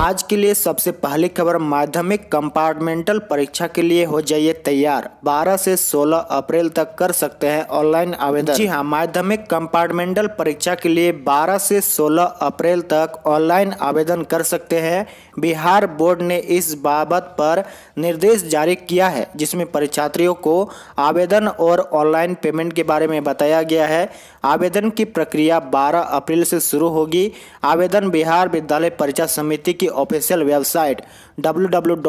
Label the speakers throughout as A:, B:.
A: आज के लिए सबसे पहली खबर माध्यमिक कंपार्टमेंटल परीक्षा के लिए हो जाइए तैयार 12 से 16 अप्रैल तक कर सकते हैं ऑनलाइन आवेदन जी हाँ माध्यमिक कंपार्टमेंटल परीक्षा के लिए 12 से 16 अप्रैल तक ऑनलाइन आवेदन कर सकते हैं बिहार बोर्ड ने इस बाबत पर निर्देश जारी किया है जिसमें परीक्षार्थियों को आवेदन और ऑनलाइन पेमेंट के बारे में बताया गया है आवेदन की प्रक्रिया बारह अप्रैल से शुरू होगी आवेदन बिहार विद्यालय परीक्षा समिति की ऑफिशियल वेबसाइट डब्ल्यू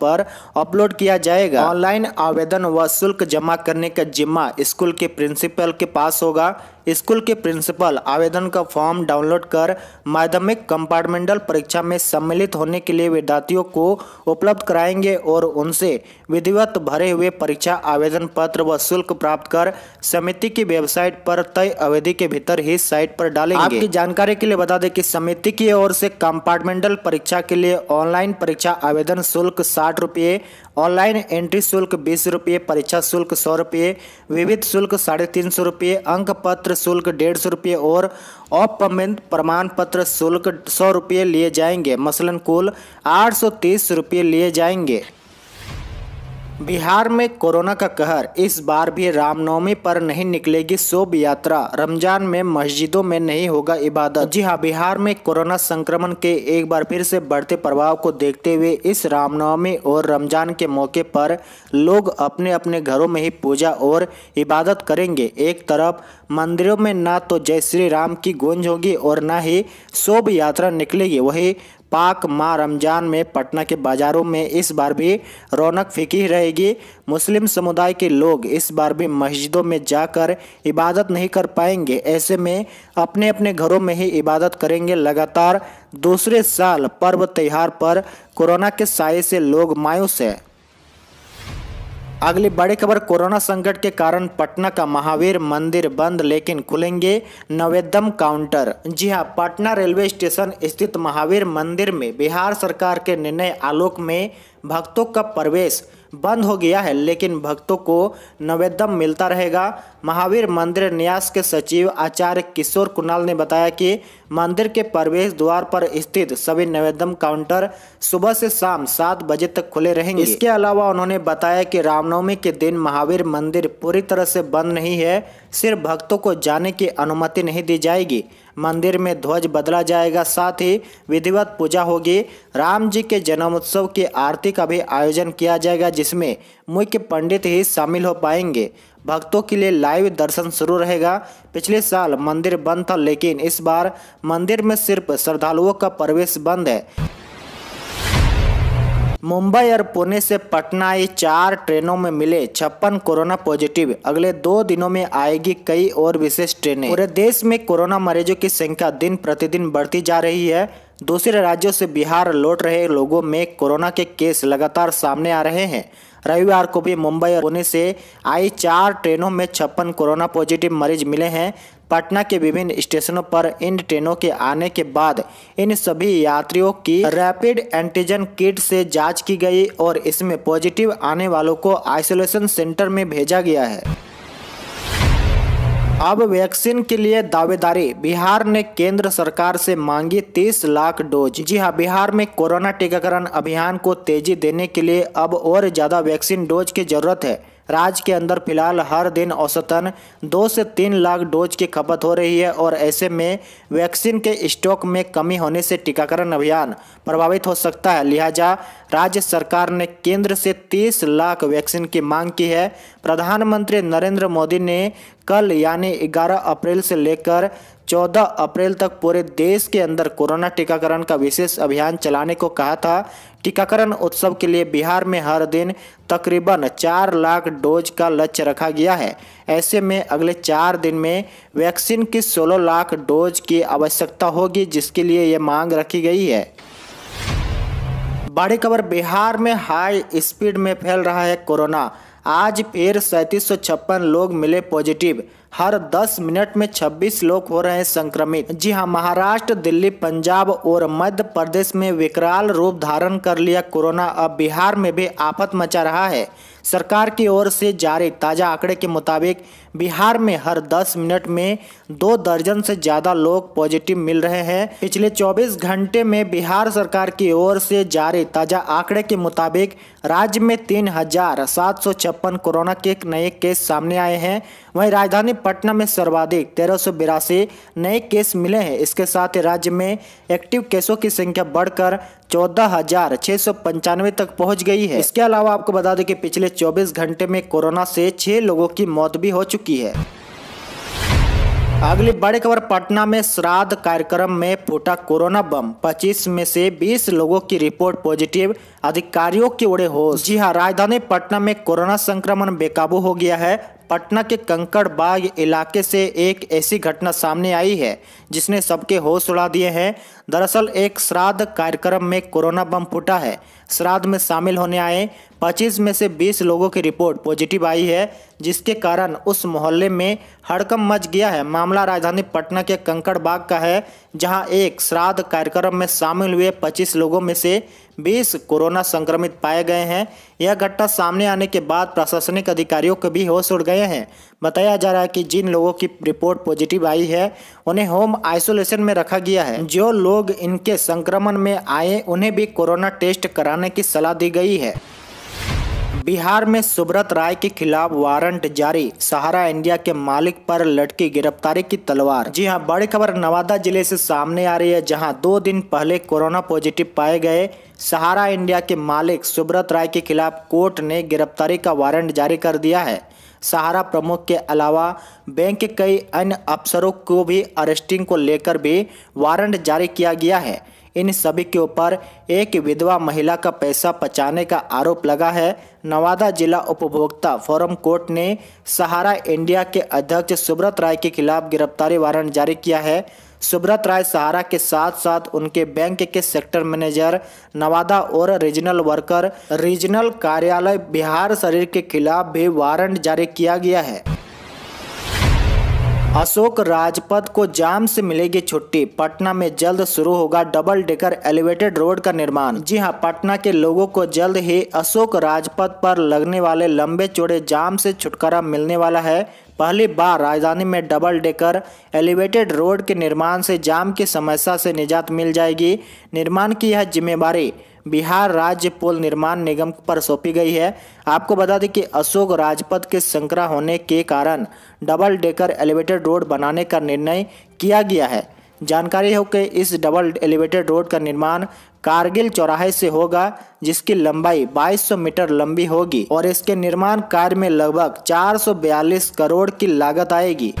A: पर अपलोड किया जाएगा ऑनलाइन आवेदन व शुल्क जमा करने का जिम्मा स्कूल के प्रिंसिपल के पास होगा स्कूल के प्रिंसिपल आवेदन का फॉर्म डाउनलोड कर माध्यमिक कंपार्टमेंटल परीक्षा में सम्मिलित होने के लिए विद्यार्थियों को उपलब्ध कराएंगे और उनसे विधिवत भरे हुए परीक्षा आवेदन पत्र व शुल्क प्राप्त कर समिति की वेबसाइट पर तय अवधि के भीतर ही साइट पर डालेंगे आपकी जानकारी के लिए बता दें कि समिति की ओर से कंपार्टमेंटल परीक्षा परीक्षा के लिए ऑनलाइन परीक्षा आवेदन शुल्क साठ रुपये ऑनलाइन एंट्री शुल्क बीस रुपये परीक्षा शुल्क सौ रुपये विविध शुल्क साढ़े तीन सौ रुपये अंक पत्र शुल्क डेढ़ सौ रुपये और अप्रमित प्रमाण पत्र शुल्क सौ रुपये लिए जाएंगे मसलन कुल आठ सौ तीस रुपये लिए जाएंगे बिहार में कोरोना का कहर इस बार भी रामनवमी पर नहीं निकलेगी शोभ यात्रा रमजान में मस्जिदों में नहीं होगा इबादत जी हाँ बिहार में कोरोना संक्रमण के एक बार फिर से बढ़ते प्रभाव को देखते हुए इस रामनवमी और रमजान के मौके पर लोग अपने अपने घरों में ही पूजा और इबादत करेंगे एक तरफ मंदिरों में ना तो जय श्री राम की गूंज होगी और ना ही शोभ यात्रा निकलेगी वही पाक माह रमजान में पटना के बाज़ारों में इस बार भी रौनक फीकी रहेगी मुस्लिम समुदाय के लोग इस बार भी मस्जिदों में जाकर इबादत नहीं कर पाएंगे ऐसे में अपने अपने घरों में ही इबादत करेंगे लगातार दूसरे साल पर्व त्यौहार पर कोरोना के साय से लोग मायूस हैं अगली बड़ी खबर कोरोना संकट के कारण पटना का महावीर मंदिर बंद लेकिन खुलेंगे नवेदम काउंटर जी हां पटना रेलवे स्टेशन स्थित महावीर मंदिर में बिहार सरकार के निर्णय आलोक में भक्तों का प्रवेश बंद हो गया है लेकिन भक्तों को नवेदम मिलता रहेगा महावीर मंदिर न्यास के सचिव आचार्य किशोर कुणाल ने बताया कि मंदिर के प्रवेश द्वार पर स्थित सभी नवेदम काउंटर सुबह से शाम सात बजे तक खुले रहेंगे इसके अलावा उन्होंने बताया कि रामनवमी के दिन महावीर मंदिर पूरी तरह से बंद नहीं है सिर्फ भक्तों को जाने की अनुमति नहीं दी जाएगी मंदिर में ध्वज बदला जाएगा साथ ही विधिवत पूजा होगी राम जी के जन्मोत्सव की आरती का भी आयोजन किया जाएगा जिसमें मुख्य पंडित ही शामिल हो पाएंगे भक्तों के लिए लाइव दर्शन शुरू रहेगा पिछले साल मंदिर बंद था लेकिन इस बार मंदिर में सिर्फ श्रद्धालुओं का प्रवेश बंद है मुंबई और पुणे से पटना आई चार ट्रेनों में मिले छप्पन कोरोना पॉजिटिव अगले दो दिनों में आएगी कई और विशेष ट्रेनें पूरे देश में कोरोना मरीजों की संख्या दिन प्रतिदिन बढ़ती जा रही है दूसरे राज्यों से बिहार लौट रहे लोगों में कोरोना के केस लगातार सामने आ रहे हैं रविवार को भी मुंबई और पुणे से आई चार ट्रेनों में छप्पन कोरोना पॉजिटिव मरीज मिले हैं पटना के विभिन्न स्टेशनों पर इन ट्रेनों के आने के बाद इन सभी यात्रियों की रैपिड एंटीजन किट से जांच की गई और इसमें पॉजिटिव आने वालों को आइसोलेशन सेंटर में भेजा गया है अब वैक्सीन के लिए दावेदारी बिहार ने केंद्र सरकार से मांगी 30 लाख डोज जी हां बिहार में कोरोना टीकाकरण अभियान को तेजी देने के लिए अब और ज्यादा वैक्सीन डोज की जरूरत है राज्य के अंदर फिलहाल हर दिन औसतन दो से तीन लाख डोज की खपत हो रही है और ऐसे में वैक्सीन के स्टॉक में कमी होने से टीकाकरण अभियान प्रभावित हो सकता है लिहाजा राज्य सरकार ने केंद्र से 30 लाख वैक्सीन की मांग की है प्रधानमंत्री नरेंद्र मोदी ने कल यानी 11 अप्रैल से लेकर 14 अप्रैल तक पूरे देश के अंदर कोरोना टीकाकरण का विशेष अभियान चलाने को कहा था टीकाकरण उत्सव के लिए बिहार में हर दिन तकरीबन 4 लाख डोज का लक्ष्य रखा गया है ऐसे में अगले चार दिन में वैक्सीन की 16 लाख डोज की आवश्यकता होगी जिसके लिए ये मांग रखी गई है बड़ी खबर बिहार में हाई स्पीड में फैल रहा है कोरोना आज फिर सैंतीस लोग मिले पॉजिटिव हर 10 मिनट में 26 लोग हो रहे हैं संक्रमित जी हाँ महाराष्ट्र दिल्ली पंजाब और मध्य प्रदेश में विकराल रूप धारण कर लिया कोरोना अब बिहार में भी आफत मचा रहा है सरकार की ओर से जारी ताज़ा आंकड़े के मुताबिक बिहार में हर 10 मिनट में दो दर्जन से ज़्यादा लोग पॉजिटिव मिल रहे हैं पिछले 24 घंटे में बिहार सरकार की ओर से जारी ताज़ा आंकड़े के मुताबिक राज्य में तीन हजार सात सौ छप्पन कोरोना के नए केस सामने आए हैं वहीं राजधानी पटना में सर्वाधिक तेरह सौ बिरासी नए केस मिले हैं इसके साथ ही राज्य में एक्टिव केसों की संख्या बढ़कर चौदह हजार छह सौ पंचानवे तक पहुंच गई है इसके अलावा आपको बता दें कि पिछले 24 घंटे में कोरोना से छह लोगों की मौत भी हो चुकी है अगली बड़ी खबर पटना में श्राद्ध कार्यक्रम में फूटा कोरोना बम 25 में से 20 लोगों की रिपोर्ट पॉजिटिव अधिकारियों की उड़े होश जी हां राजधानी पटना में कोरोना संक्रमण बेकाबू हो गया है पटना के कंकड़बाग इलाके से एक ऐसी घटना सामने आई है जिसने सबके होश उड़ा दिए हैं दरअसल एक श्राद्ध कार्यक्रम में कोरोना बम फूटा है श्राद्ध में शामिल होने आए 25 में से 20 लोगों की रिपोर्ट पॉजिटिव आई है जिसके कारण उस मोहल्ले में हड़कम मच गया है मामला राजधानी पटना के कंकड़बाग का है जहां एक श्राद्ध कार्यक्रम में शामिल हुए 25 लोगों में से 20 कोरोना संक्रमित पाए गए हैं यह घटना सामने आने के बाद प्रशासनिक अधिकारियों के भी होश उड़ गए हैं बताया जा रहा है कि जिन लोगों की रिपोर्ट पॉजिटिव आई है उन्हें होम आइसोलेशन में रखा गया है जो लोग इनके संक्रमण में आए उन्हें भी कोरोना टेस्ट कराने की सलाह दी गई है बिहार में सुब्रत राय के खिलाफ वारंट जारी सहारा इंडिया के मालिक पर लटकी गिरफ्तारी की तलवार जी हां बड़ी खबर नवादा जिले से सामने आ रही है जहां दो दिन पहले कोरोना पॉजिटिव पाए गए सहारा इंडिया के मालिक सुब्रत राय के खिलाफ कोर्ट ने गिरफ्तारी का वारंट जारी कर दिया है सहारा प्रमुख के अलावा बैंक के कई अन्य अफसरों को भी अरेस्टिंग को लेकर भी वारंट जारी किया गया है इन सभी के ऊपर एक विधवा महिला का पैसा पचाने का आरोप लगा है नवादा जिला उपभोक्ता फोरम कोर्ट ने सहारा इंडिया के अध्यक्ष सुब्रत राय के खिलाफ गिरफ्तारी वारंट जारी किया है सुब्रत राय सहारा के साथ साथ उनके बैंक के सेक्टर मैनेजर नवादा और रीजनल वर्कर रीजनल कार्यालय बिहार शरीर के खिलाफ भी वारंट जारी किया गया है अशोक राजपथ को जाम से मिलेगी छुट्टी पटना में जल्द शुरू होगा डबल डेकर एलिवेटेड रोड का निर्माण जी हां पटना के लोगों को जल्द ही अशोक राजपथ पर लगने वाले लंबे चौड़े जाम से छुटकारा मिलने वाला है पहली बार राजधानी में डबल डेकर एलिवेटेड रोड के निर्माण से जाम की समस्या से निजात मिल जाएगी निर्माण की यह जिम्मेवारी बिहार राज्य पुल निर्माण निगम पर सौंपी गई है आपको बता दें कि अशोक राजपथ के संकरा होने के कारण डबल डेकर एलिवेटेड रोड बनाने का निर्णय किया गया है जानकारी हो कि इस डबल एलिवेटेड रोड का निर्माण कारगिल चौराहे से होगा जिसकी लंबाई 2200 मीटर लंबी होगी और इसके निर्माण कार्य में लगभग चार करोड़ की लागत आएगी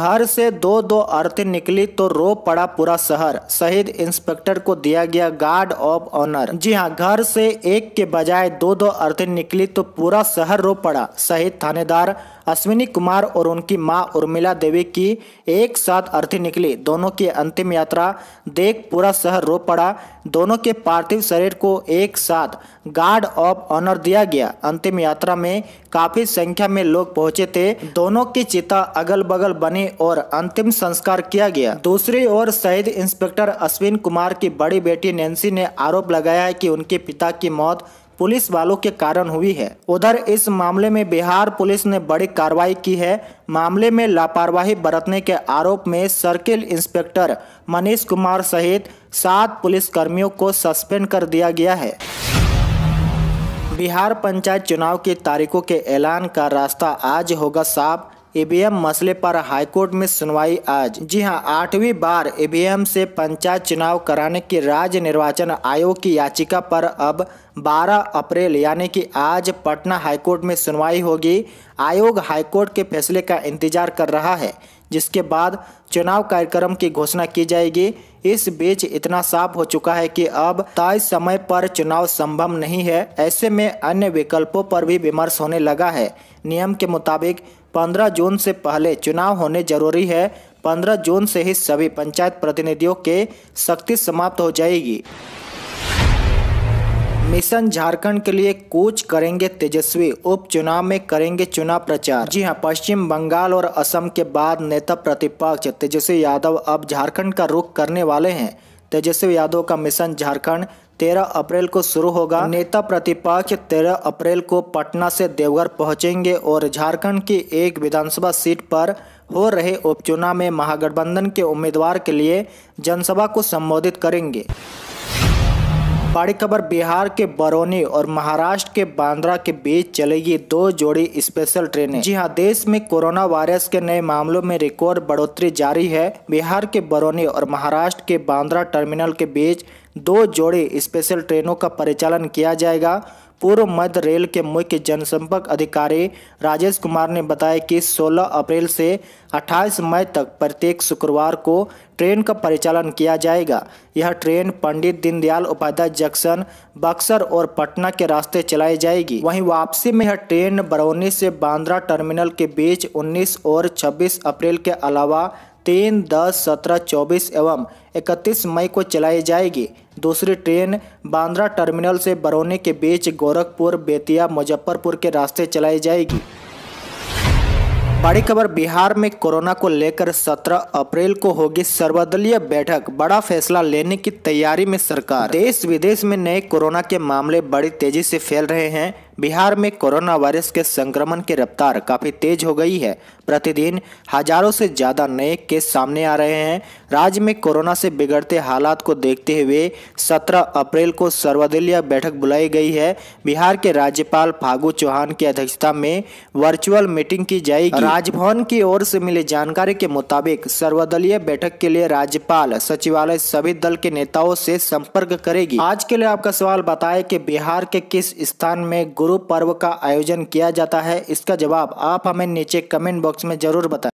A: घर से दो दो औरतें निकली तो रो पड़ा पूरा शहर शहीद इंस्पेक्टर को दिया गया गार्ड ऑफ ऑनर जी हाँ घर से एक के बजाय दो दो औरतें निकली तो पूरा शहर रो पड़ा शहीद थानेदार अश्विनी कुमार और उनकी मां उर्मिला देवी की एक साथ अर्थी निकली दोनों की अंतिम यात्रा देख पूरा शहर रो पड़ा दोनों के पार्थिव शरीर को एक साथ गार्ड ऑफ ऑनर दिया गया अंतिम यात्रा में काफी संख्या में लोग पहुंचे थे दोनों की चिता अगल बगल बनी और अंतिम संस्कार किया गया दूसरी ओर शहीद इंस्पेक्टर अश्विन कुमार की बड़ी बेटी नेंसी ने आरोप लगाया है कि उनके पिता की मौत पुलिस वालों के कारण हुई है उधर इस मामले में बिहार पुलिस ने बड़ी कार्रवाई की है मामले में लापरवाही बरतने के आरोप में सर्किल इंस्पेक्टर मनीष कुमार सहित सात पुलिस कर्मियों को सस्पेंड कर दिया गया है बिहार पंचायत चुनाव की तारीखों के ऐलान का रास्ता आज होगा साफ ईवीएम e मसले पर हाईकोर्ट में सुनवाई आज जी हां आठवीं बार ईवीएम e से पंचायत चुनाव कराने की राज्य निर्वाचन आयोग की याचिका पर अब 12 अप्रैल यानी कि आज पटना हाईकोर्ट में सुनवाई होगी आयोग हाईकोर्ट के फैसले का इंतजार कर रहा है जिसके बाद चुनाव कार्यक्रम की घोषणा की जाएगी इस बीच इतना साफ हो चुका है कि अब तय समय पर चुनाव संभव नहीं है ऐसे में अन्य विकल्पों पर भी विमर्श होने लगा है नियम के मुताबिक 15 जून से पहले चुनाव होने जरूरी है 15 जून से ही सभी पंचायत प्रतिनिधियों के शक्ति समाप्त हो जाएगी मिशन झारखंड के लिए कोच करेंगे तेजस्वी उपचुनाव में करेंगे चुनाव प्रचार जी हां पश्चिम बंगाल और असम के बाद नेता प्रतिपक्ष तेजस्वी यादव अब झारखंड का रुख करने वाले हैं तेजस्वी यादव का मिशन झारखंड 13 अप्रैल को शुरू होगा नेता प्रतिपक्ष 13 अप्रैल को पटना से देवघर पहुंचेंगे और झारखंड की एक विधानसभा सीट पर हो रहे उपचुनाव में महागठबंधन के उम्मीदवार के लिए जनसभा को संबोधित करेंगे बड़ी खबर बिहार के बरौनी और महाराष्ट्र के बांद्रा के बीच चलेगी दो जोड़ी स्पेशल ट्रेनें जी हां देश में कोरोना वायरस के नए मामलों में रिकॉर्ड बढ़ोतरी जारी है बिहार के बरौनी और महाराष्ट्र के बांद्रा टर्मिनल के बीच दो जोड़ी स्पेशल ट्रेनों का परिचालन किया जाएगा पूर्व मध्य रेल के मुख्य जनसंपर्क अधिकारी राजेश कुमार ने बताया कि 16 अप्रैल से 28 मई तक प्रत्येक शुक्रवार को ट्रेन का परिचालन किया जाएगा यह ट्रेन पंडित दीनदयाल उपाध्याय जंक्शन बक्सर और पटना के रास्ते चलाई जाएगी वहीं वापसी में यह ट्रेन बरौनी से बांद्रा टर्मिनल के बीच 19 और 26 अप्रैल के अलावा तीन दस सत्रह चौबीस एवं इकतीस मई को चलाई जाएगी दूसरी ट्रेन बांद्रा टर्मिनल से बरौनी के बीच गोरखपुर बेतिया मुजफ्फरपुर के रास्ते चलाई जाएगी बड़ी खबर बिहार में कोरोना को लेकर 17 अप्रैल को होगी सर्वदलीय बैठक बड़ा फैसला लेने की तैयारी में सरकार देश विदेश में नए कोरोना के मामले बड़ी तेजी से फैल रहे हैं बिहार में कोरोना वायरस के संक्रमण की रफ्तार काफ़ी तेज हो गई है प्रतिदिन हजारों से ज़्यादा नए केस सामने आ रहे हैं राज्य में कोरोना से बिगड़ते हालात को देखते हुए 17 अप्रैल को सर्वदलीय बैठक बुलाई गई है बिहार के राज्यपाल फागू चौहान की अध्यक्षता में वर्चुअल मीटिंग की जाएगी राजभवन की ओर से मिली जानकारी के मुताबिक सर्वदलीय बैठक के लिए राज्यपाल सचिवालय सभी दल के नेताओं से संपर्क करेगी आज के लिए आपका सवाल बताए कि बिहार के किस स्थान में गुरु गुरु पर्व का आयोजन किया जाता है इसका जवाब आप हमें नीचे कमेंट बॉक्स में ज़रूर बताएं